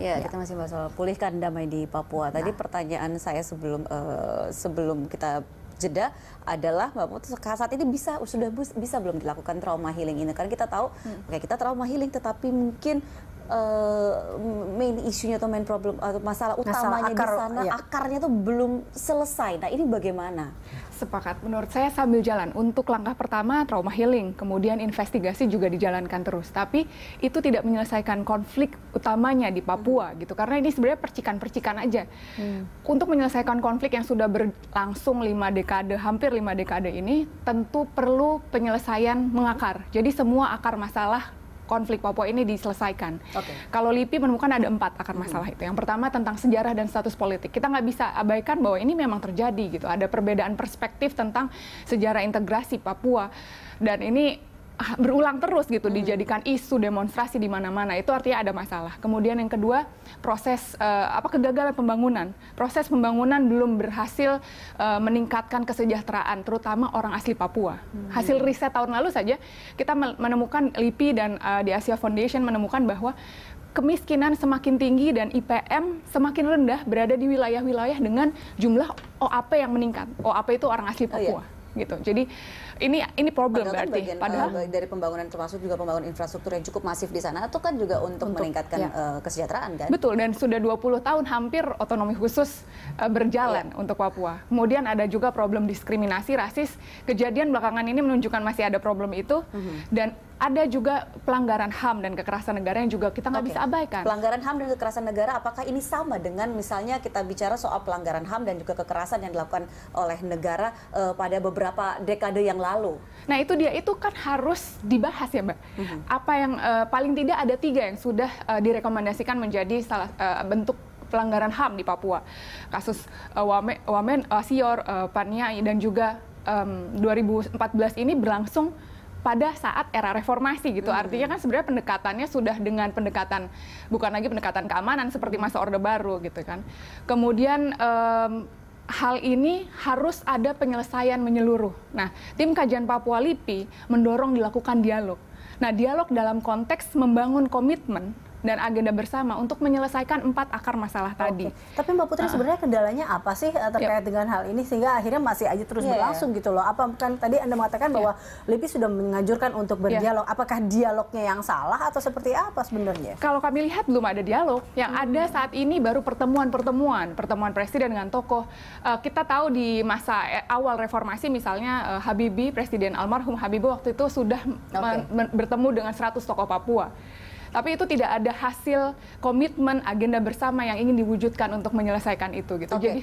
Ya, ya, kita masih bahas soal pulihkan damai di Papua. Nah. Tadi nah. pertanyaan saya sebelum uh, sebelum kita jeda adalah Mbak Putu saat ini bisa sudah bisa belum dilakukan trauma healing ini karena kita tahu hmm. oke kita trauma healing tetapi mungkin Eh, main isunya atau main problem atau masalah utamanya masalah akar, di sana ya. akarnya tuh belum selesai. Nah ini bagaimana? Sepakat. Menurut saya sambil jalan. Untuk langkah pertama trauma healing, kemudian investigasi juga dijalankan terus. Tapi itu tidak menyelesaikan konflik utamanya di Papua hmm. gitu. Karena ini sebenarnya percikan-percikan aja. Hmm. Untuk menyelesaikan konflik yang sudah berlangsung lima dekade, hampir lima dekade ini, tentu perlu penyelesaian mengakar. Jadi semua akar masalah konflik Papua ini diselesaikan. Okay. Kalau LIPI menemukan ada empat akar masalah -hmm. itu. Yang pertama tentang sejarah dan status politik. Kita nggak bisa abaikan bahwa ini memang terjadi gitu. Ada perbedaan perspektif tentang sejarah integrasi Papua dan ini Ah, berulang terus gitu hmm. dijadikan isu demonstrasi di mana-mana itu artinya ada masalah. Kemudian yang kedua proses uh, apa kegagalan pembangunan. Proses pembangunan belum berhasil uh, meningkatkan kesejahteraan terutama orang asli Papua. Hmm. Iya. Hasil riset tahun lalu saja kita menemukan LIPI dan uh, di Asia Foundation menemukan bahwa kemiskinan semakin tinggi dan IPM semakin rendah berada di wilayah-wilayah dengan jumlah OAP yang meningkat. OAP itu orang asli Papua oh, iya. gitu. Jadi ini ini problem padahal kan berarti. bagian, padahal uh, dari pembangunan termasuk juga pembangunan infrastruktur yang cukup masif di sana itu kan juga untuk, untuk meningkatkan ya. uh, kesejahteraan kan. Betul dan sudah 20 tahun hampir otonomi khusus uh, berjalan ya. untuk Papua. Kemudian ada juga problem diskriminasi rasis. Kejadian belakangan ini menunjukkan masih ada problem itu mm -hmm. dan ada juga pelanggaran HAM dan kekerasan negara yang juga kita nggak okay. bisa abaikan. Pelanggaran HAM dan kekerasan negara, apakah ini sama dengan misalnya kita bicara soal pelanggaran HAM dan juga kekerasan yang dilakukan oleh negara uh, pada beberapa dekade yang lalu? lalu. Nah itu dia itu kan harus dibahas ya mbak. Mm -hmm. Apa yang uh, paling tidak ada tiga yang sudah uh, direkomendasikan menjadi salah uh, bentuk pelanggaran HAM di Papua. Kasus uh, Wamen, Wamen uh, Sior, uh, Paniai, dan juga um, 2014 ini berlangsung pada saat era reformasi gitu. Mm-hmm. Artinya kan sebenarnya pendekatannya sudah dengan pendekatan bukan lagi pendekatan keamanan seperti mm-hmm. masa Orde Baru gitu kan. Kemudian um, hal ini harus ada penyelesaian menyeluruh. Nah, tim kajian Papua LIPI mendorong dilakukan dialog. Nah, dialog dalam konteks membangun komitmen dan agenda bersama untuk menyelesaikan empat akar masalah okay. tadi. Tapi Mbak Putri uh, sebenarnya kendalanya apa sih eh, terkait yep. dengan hal ini sehingga akhirnya masih aja terus yeah, berlangsung gitu loh? Apa kan tadi Anda mengatakan iya. bahwa yeah. LIPI sudah mengajurkan untuk iya. berdialog. Yeah. Apakah dialognya yang salah atau seperti apa sebenarnya? Kalau kami lihat belum ada dialog. Yang hmm. ada saat ini baru pertemuan-pertemuan, pertemuan presiden dengan tokoh. Uh, kita tahu di masa eh, awal reformasi misalnya uh, Habibie, Presiden almarhum Habibie waktu itu sudah okay. bertemu dengan 100 tokoh Papua tapi itu tidak ada hasil komitmen agenda bersama yang ingin diwujudkan untuk menyelesaikan itu gitu. Okay. Jadi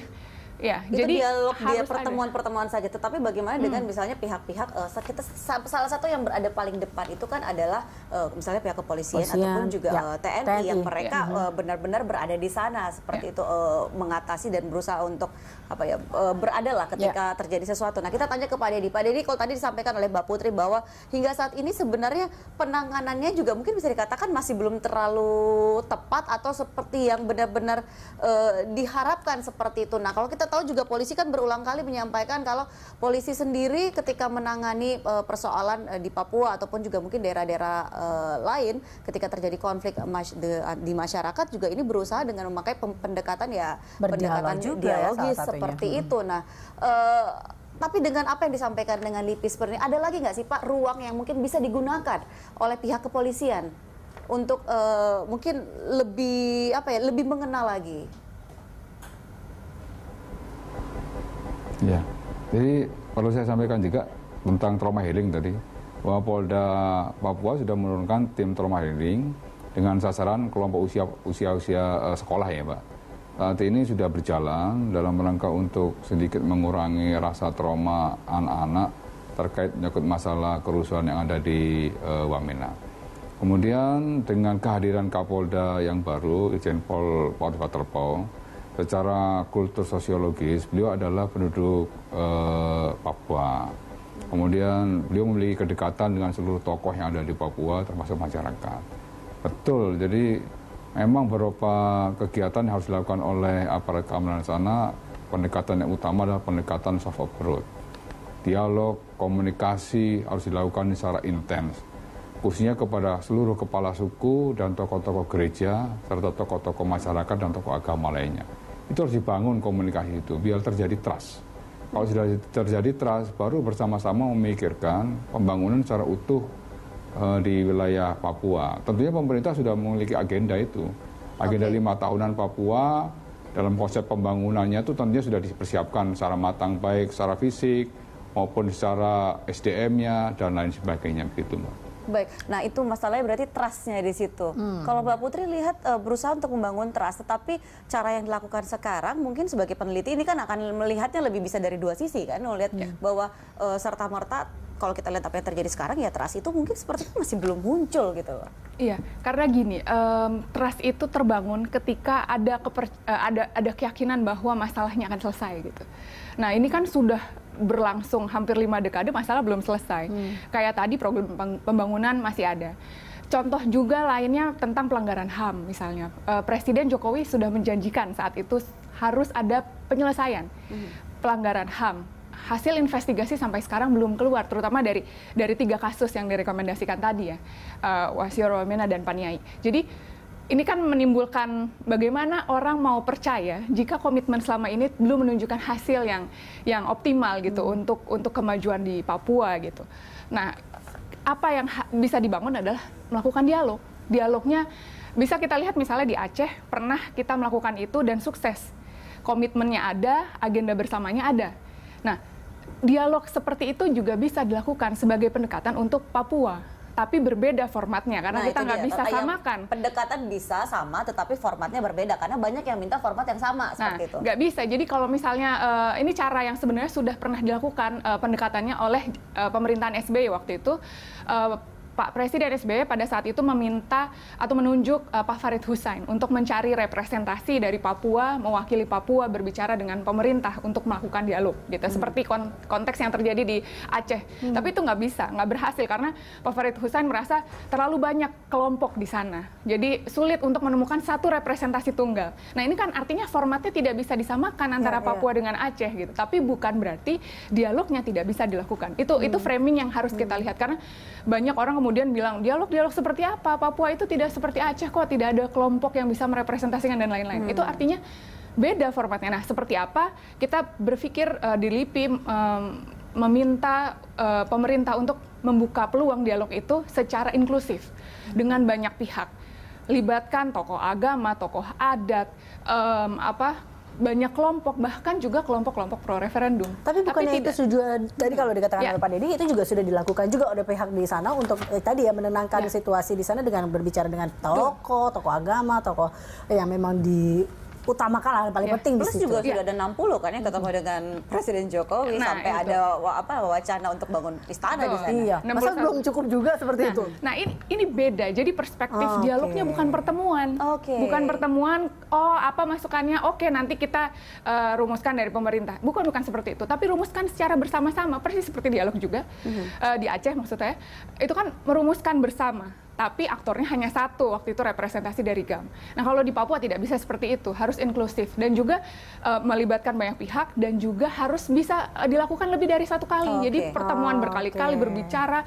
Ya, itu jadi dialog dia pertemuan-pertemuan saja. Tetapi bagaimana dengan misalnya pihak-pihak uh, kita salah satu yang berada paling depan itu kan adalah uh, misalnya pihak kepolisian Polisian, ataupun juga ya, uh, eh, TNI, TNI yang ya. mereka mm-hmm. benar-benar ya. uh, berada di sana seperti ya. itu uh, mengatasi dan berusaha untuk apa ya uh, berada lah ketika ya. terjadi sesuatu. Nah, kita tanya ke Pak Deddy. Pak Deddy kalau tadi disampaikan oleh Mbak Putri bahwa hingga saat ini sebenarnya penanganannya juga mungkin bisa dikatakan masih belum terlalu tepat atau seperti yang benar-benar uh, diharapkan seperti itu. Nah, kalau kita tahu juga polisi kan berulang kali menyampaikan kalau polisi sendiri ketika menangani uh, persoalan uh, di Papua ataupun juga mungkin daerah-daerah uh, lain ketika terjadi konflik mas de, ah, di masyarakat juga ini berusaha dengan memakai pendekatan ya Berdialog pendekatan juga ya dialogis ya, seperti hmm. itu. Nah, uh, tapi dengan apa yang disampaikan dengan Lipis seperti ini, ada lagi nggak sih Pak ruang yang mungkin bisa digunakan oleh pihak kepolisian untuk uh, mungkin lebih apa ya lebih mengenal lagi Jadi perlu saya sampaikan juga tentang trauma healing tadi bahwa Polda Papua sudah menurunkan tim trauma healing dengan sasaran kelompok usia usia usia eh, sekolah ya Pak. Saat ini sudah berjalan dalam rangka untuk sedikit mengurangi rasa trauma anak-anak terkait menyangkut masalah kerusuhan yang ada di uh, Wamena. Kemudian dengan kehadiran Kapolda yang baru, Ijen Pol Polres Waterpol, secara kultur sosiologis beliau adalah penduduk eh, Papua. Kemudian beliau memiliki kedekatan dengan seluruh tokoh yang ada di Papua termasuk masyarakat. Betul. Jadi memang beberapa kegiatan yang harus dilakukan oleh aparat keamanan sana pendekatan yang utama adalah pendekatan soft approach. Dialog, komunikasi harus dilakukan secara intens khususnya kepada seluruh kepala suku dan tokoh-tokoh gereja serta tokoh-tokoh masyarakat dan tokoh agama lainnya. Itu harus dibangun komunikasi itu biar terjadi trust. Kalau sudah terjadi trust, baru bersama-sama memikirkan pembangunan secara utuh e, di wilayah Papua. Tentunya pemerintah sudah memiliki agenda itu, agenda lima tahunan Papua dalam konsep pembangunannya itu tentunya sudah dipersiapkan secara matang baik secara fisik maupun secara SDM-nya dan lain sebagainya begitu, Mbak. Baik, nah itu masalahnya berarti trustnya di situ. Hmm. Kalau Mbak Putri lihat uh, berusaha untuk membangun trust, tetapi cara yang dilakukan sekarang mungkin sebagai peneliti ini kan akan melihatnya lebih bisa dari dua sisi kan, melihat yeah. bahwa uh, e, serta merta kalau kita lihat apa yang terjadi sekarang ya trust itu mungkin seperti itu masih belum muncul gitu Iya, karena gini, um, trust itu terbangun ketika ada keper, uh, ada ada keyakinan bahwa masalahnya akan selesai gitu. Nah, ini kan sudah berlangsung hampir lima dekade masalah belum selesai. Hmm. Kayak tadi problem pembangunan masih ada. Contoh juga lainnya tentang pelanggaran HAM misalnya. Uh, Presiden Jokowi sudah menjanjikan saat itu harus ada penyelesaian hmm. pelanggaran HAM. Hasil investigasi sampai sekarang belum keluar, terutama dari dari tiga kasus yang direkomendasikan tadi ya, uh, Wasior Wamena dan Paniai. Jadi ini kan menimbulkan bagaimana orang mau percaya jika komitmen selama ini belum menunjukkan hasil yang yang optimal gitu hmm. untuk untuk kemajuan di Papua gitu. Nah, apa yang bisa dibangun adalah melakukan dialog. Dialognya bisa kita lihat misalnya di Aceh pernah kita melakukan itu dan sukses. Komitmennya ada, agenda bersamanya ada. Nah, dialog seperti itu juga bisa dilakukan sebagai pendekatan untuk Papua tapi berbeda formatnya karena nah, kita nggak bisa samakan. Pendekatan bisa sama, tetapi formatnya berbeda karena banyak yang minta format yang sama nah, seperti nah, itu. Nggak bisa. Jadi kalau misalnya uh, ini cara yang sebenarnya sudah pernah dilakukan uh, pendekatannya oleh uh, pemerintahan SBY waktu itu. Uh, Pak Presiden SBY pada saat itu meminta atau menunjuk uh, Pak Farid Husain untuk mencari representasi dari Papua, mewakili Papua berbicara dengan pemerintah untuk melakukan dialog gitu. Hmm. Seperti kon konteks yang terjadi di Aceh. Hmm. Tapi itu nggak bisa, nggak berhasil karena Pak Farid Husain merasa terlalu banyak kelompok di sana. Jadi sulit untuk menemukan satu representasi tunggal. Nah, ini kan artinya formatnya tidak bisa disamakan antara ya, Papua dengan Aceh gitu. Tapi bukan berarti dialognya tidak bisa dilakukan. Itu hmm. itu framing yang harus kita hmm. lihat karena banyak orang kemudian bilang dialog-dialog seperti apa? Papua itu tidak seperti Aceh kok, tidak ada kelompok yang bisa merepresentasikan dan lain-lain. Hmm. Itu artinya beda formatnya. Nah, seperti apa kita berpikir uh, di LIPI um, meminta uh, pemerintah untuk membuka peluang dialog itu secara inklusif hmm. dengan banyak pihak. Libatkan tokoh agama, tokoh adat, um, apa banyak kelompok bahkan juga kelompok-kelompok pro referendum. Tapi bukannya Tapi itu sudah tadi kalau dikatakan ya. oleh Pak Deddy itu juga sudah dilakukan juga oleh pihak di sana untuk eh, tadi ya menenangkan ya. situasi di sana dengan berbicara dengan tokoh, tokoh agama, tokoh yang memang di kalah paling yeah. penting Plus di situ. juga yeah. sudah iya. ada 60 kan ya ketemu dengan Presiden Jokowi nah, sampai itu. ada apa wacana untuk bangun istana oh. di sana. Iya. Masa belum cukup juga seperti nah, itu. Nah, ini ini beda. Jadi perspektif oh, dialognya bukan pertemuan. Okay. Bukan pertemuan oh apa masukannya oke okay, nanti kita uh, rumuskan dari pemerintah. Bukan bukan seperti itu, tapi rumuskan secara bersama-sama persis seperti dialog juga. Mm -hmm. uh, di Aceh maksudnya. Itu kan merumuskan bersama tapi aktornya hanya satu waktu itu representasi dari GAM. Nah, kalau di Papua tidak bisa seperti itu, harus inklusif dan juga uh, melibatkan banyak pihak dan juga harus bisa eh, dilakukan lebih dari satu kali. Okay. Jadi pertemuan oh, berkali-kali okay. berbicara,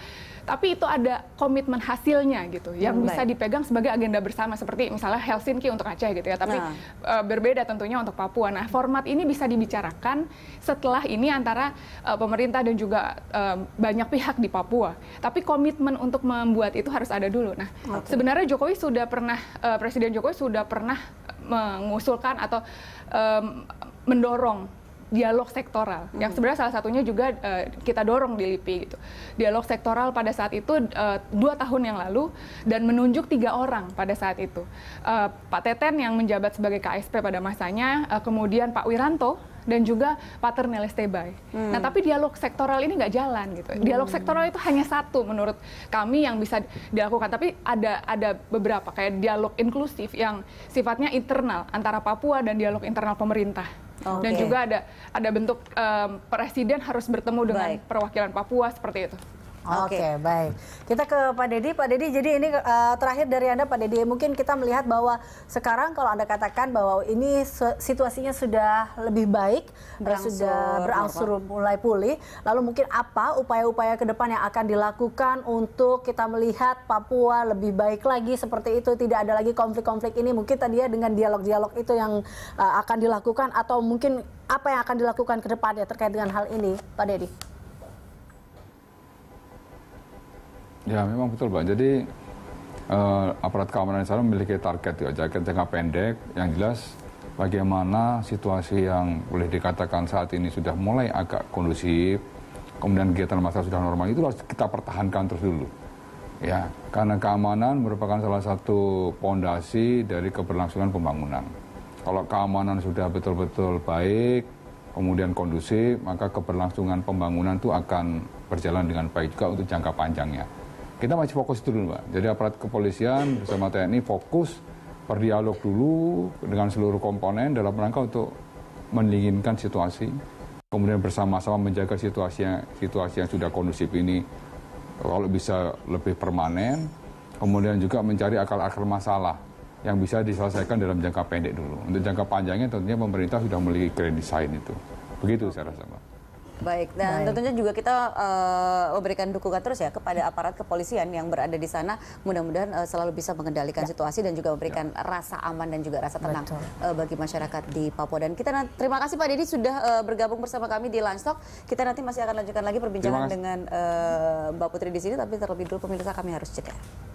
tapi itu ada komitmen hasilnya gitu yang hmm, bisa dipegang sebagai agenda bersama seperti misalnya Helsinki untuk Aceh gitu ya, tapi nah. uh, berbeda tentunya untuk Papua. Nah, format ini bisa dibicarakan setelah ini antara uh, pemerintah dan juga uh, banyak pihak di Papua. Tapi komitmen untuk membuat itu harus ada dulu dulu. Nah, okay. sebenarnya Jokowi sudah pernah uh, Presiden Jokowi sudah pernah mengusulkan atau um, mendorong dialog sektoral hmm. yang sebenarnya salah satunya juga uh, kita dorong di LIPI gitu dialog sektoral pada saat itu uh, dua tahun yang lalu dan menunjuk tiga orang pada saat itu uh, Pak Teten yang menjabat sebagai KSP pada masanya uh, kemudian Pak Wiranto dan juga paternal stay-by. Hmm. Nah, tapi dialog sektoral ini nggak jalan gitu. Dialog hmm. sektoral itu hanya satu menurut kami yang bisa dilakukan, tapi ada ada beberapa kayak dialog inklusif yang sifatnya internal antara Papua dan dialog internal pemerintah. Okay. Dan juga ada ada bentuk um, presiden harus bertemu dengan Baik. perwakilan Papua seperti itu. Oke, okay. okay, baik. Kita ke Pak Deddy. Pak Deddy, jadi ini uh, terakhir dari Anda, Pak Deddy, Mungkin kita melihat bahwa sekarang kalau Anda katakan bahwa ini situasinya sudah lebih baik, eh, berangsur, sudah ya, berangsur apa? mulai pulih. Lalu mungkin apa upaya-upaya ke depan yang akan dilakukan untuk kita melihat Papua lebih baik lagi seperti itu, tidak ada lagi konflik-konflik ini. Mungkin tadi ya dengan dialog-dialog itu yang uh, akan dilakukan atau mungkin apa yang akan dilakukan ke ya terkait dengan hal ini, Pak Deddy? Ya memang betul Pak. Jadi uh, aparat keamanan Israel memiliki target ya, target jangka pendek yang jelas bagaimana situasi yang boleh dikatakan saat ini sudah mulai agak kondusif, kemudian kegiatan masyarakat sudah normal itu harus kita pertahankan terus dulu. Ya, karena keamanan merupakan salah satu pondasi dari keberlangsungan pembangunan. Kalau keamanan sudah betul-betul baik, kemudian kondusif, maka keberlangsungan pembangunan itu akan berjalan dengan baik juga untuk jangka panjangnya. Kita masih fokus itu dulu, pak. Jadi aparat kepolisian bersama TNI fokus berdialog dulu dengan seluruh komponen dalam rangka untuk mendinginkan situasi, kemudian bersama-sama menjaga situasi yang situasi yang sudah kondusif ini kalau bisa lebih permanen, kemudian juga mencari akal-akal masalah yang bisa diselesaikan dalam jangka pendek dulu. Untuk jangka panjangnya tentunya pemerintah sudah memiliki grand design itu. Begitu saya rasa, pak. Baik, dan Baik. tentunya juga kita uh, memberikan dukungan terus ya kepada aparat kepolisian yang berada di sana. Mudah-mudahan uh, selalu bisa mengendalikan ya. situasi dan juga memberikan ya. rasa aman dan juga rasa tenang uh, bagi masyarakat di Papua. Dan kita terima kasih Pak Deddy sudah uh, bergabung bersama kami di Landstok. Kita nanti masih akan lanjutkan lagi perbincangan dengan uh, Mbak Putri di sini, tapi terlebih dulu pemirsa kami harus jeda.